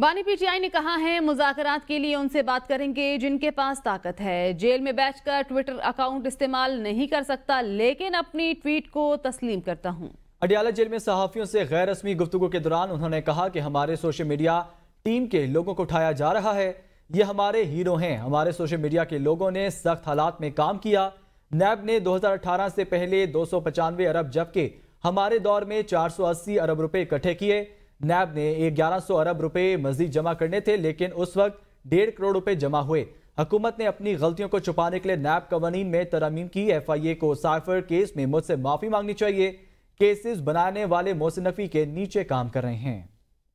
बानी पीटीआई ने कहा है मुजाकरात के लिए उनसे बात करेंगे जिनके पास ताकत है जेल में बैठकर ट्विटर अकाउंट इस्तेमाल नहीं कर सकता लेकिन अपनी ट्वीट को तस्लीम करता हूं अडियाला जेल में सहाफियों से गैर रस्मी गुफ्तु के दौरान उन्होंने कहा कि हमारे सोशल मीडिया टीम के लोगों को उठाया जा रहा है ये हमारे हीरो हैं हमारे सोशल मीडिया के लोगों ने सख्त हालात में काम किया नैब ने दो से पहले दो अरब जबकि हमारे दौर में चार अरब रुपए इकट्ठे किए नैब ने ग्यारह अरब रुपए मजीद जमा करने थे लेकिन उस वक्त डेढ़ करोड़ रुपए जमा हुए हुकूमत ने अपनी गलतियों को छुपाने के लिए नैब कवानीन में तरमीम की एफ आई ए को साइफर केस में मुझसे माफ़ी मांगनी चाहिए केसेस बनाने वाले मोसनफी के नीचे काम कर रहे हैं